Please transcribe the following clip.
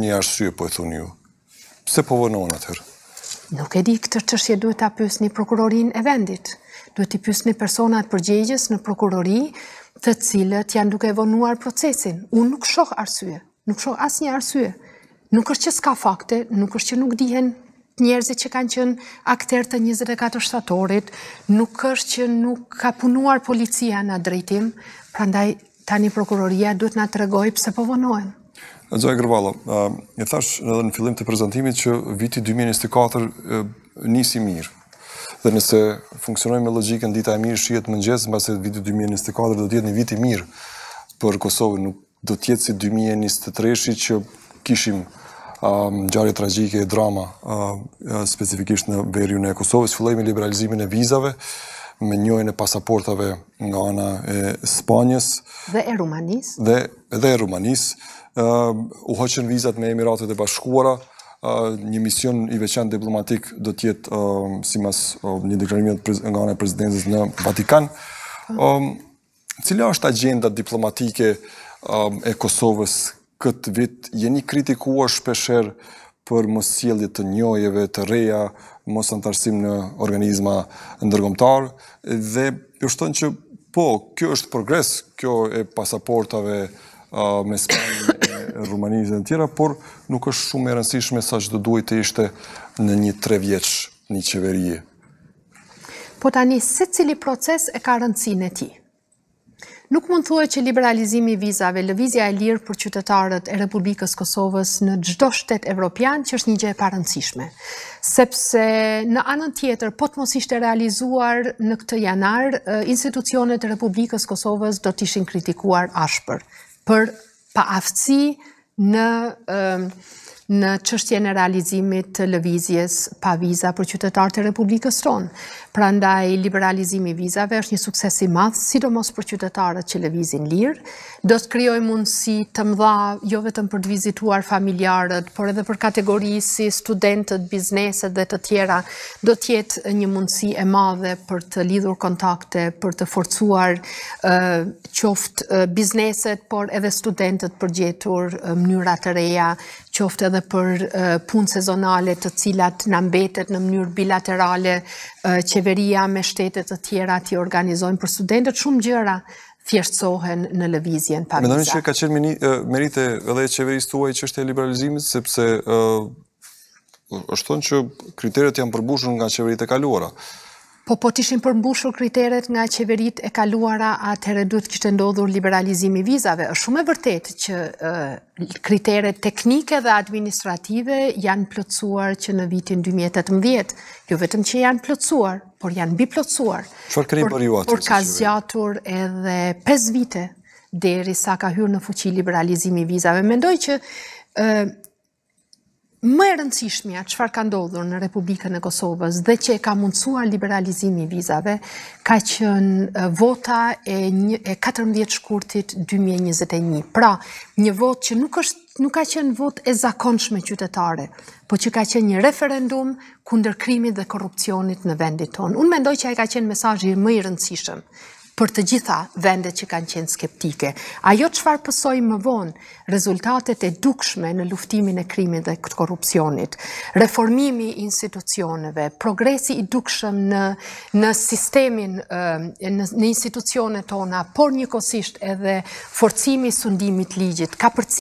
një arsye po e thunë ju. Pse po vënonë atërë? Nuk e di këtë qështje duhet të pysë një prokurorin e vendit. Duhet të pysë një personat përgjegjës në prokurori të cilët janë duke vënuar procesin. Unë nuk shohë arsye, nuk shohë asë një arsye. Nuk është që s'ka fakte, nuk është që nuk dihen njerëzit që kanë qënë akter të 24 shtatorit, nuk është që nuk ka punuar policia në drejtim, prandaj tani prokuroria duhet nga të regoj pëse po vënojnë. Gjoj Gërvalo, e thash edhe në fillim të prezentimit që viti 2024 nisi mirë. Dhe nëse funksionoj me logikën, dita e mirë shqiet më njëzë, në base viti 2024 dhe do tjetë një viti mirë për Kosovë, nuk do tjetë si 2023 shi që kishim gjarje tragike e drama, specifikisht në verju në Kosovës, fillojme liberalizimin e vizave, me njojnë e pasaportave nga ana e Spanjës. Dhe e Rumanis. Dhe e Rumanis. U hoqen vizat me Emiratet e Bashkuara, një mision i veçan diplomatik do tjetë si mas një deklarimit nga ana e prezidenzës në Vatikan. Cila është agenda diplomatike e Kosovës këtë vit? Jeni kritikua shpesher për mos sjellje të njojeve të reja, mos antarësim në organizma ndërkombëtar dhe pyeshton që po, kjo është progres, kjo e pasaportave uh, me Spanjë, Rumanisë dhe të tjera, por nuk është shumë e rëndësishme sa që duhet të ishte në një tre vjeç në qeveri. Po tani se cili proces e ka rëndësinë e tij? Nuk mund thua që liberalizimi vizave, lëvizja e lirë për qytetarët e Republikës Kosovës në gjdo shtetë evropian, që është një gje e parëndësishme. Sepse në anën tjetër, po të mos ishte realizuar në këtë janar, institucionet e Republikës Kosovës do të ishin kritikuar ashpër për pa aftësi në në qështje në realizimit të lëvizjes pa viza për qytetarët e Republikës tonë. Pra ndaj liberalizimi vizave është një suksesi madhë, sidomos për qytetarët që lëvizin lirë. Do të kryoj mundësi të mdha, jo vetëm për të vizituar familjarët, por edhe për kategori si studentët, bizneset dhe të tjera, do tjetë një mundësi e madhe për të lidhur kontakte, për të forcuar qoftë bizneset, por edhe studentët për gjetur mnyrat të reja qoftë edhe për punë sezonale të cilat në mbetet në mënyrë bilaterale, qeveria me shtetet të tjera të organizojnë për studentët shumë gjëra thjeshtësohen në lëvizjen pa viza. Me që ka qenë merite edhe e qeverisë tuaj që është e liberalizimit, sepse është thonë që kriteret janë përbushën nga qeverit e kaluara. Po, po të ishin përmbushur kriteret nga qeverit e kaluara atëherë duhet kështë ndodhur liberalizimi vizave. është shumë e vërtet që kriteret teknike dhe administrative janë plëcuar që në vitin 2018. Jo vetëm që janë plëcuar, por janë biplëcuar. Qërë kërëj për ju atë? Por ka zjatur edhe 5 vite deri sa ka hyrë në fuqi liberalizimi vizave. Mendoj që më e rëndësishmja që farë ka ndodhur në Republikën e Kosovës dhe që e ka mundësua liberalizimi vizave, ka qënë vota e 14 shkurtit 2021. Pra, një vot që nuk është nuk ka qenë vot e zakonshme qytetare, po që ka qenë një referendum kunder krimit dhe korupcionit në vendit tonë. Unë mendoj që a e ka qenë më mëjë rëndësishëm për të gjitha vendet që kanë qenë skeptike. Ajo qëfar pësoj më vonë rezultatet e dukshme në luftimin e krimit dhe këtë korupcionit, reformimi institucioneve, progresi i dukshëm në sistemin, në institucionet tona, por një kosisht edhe forcimi sundimit ligjit, ka për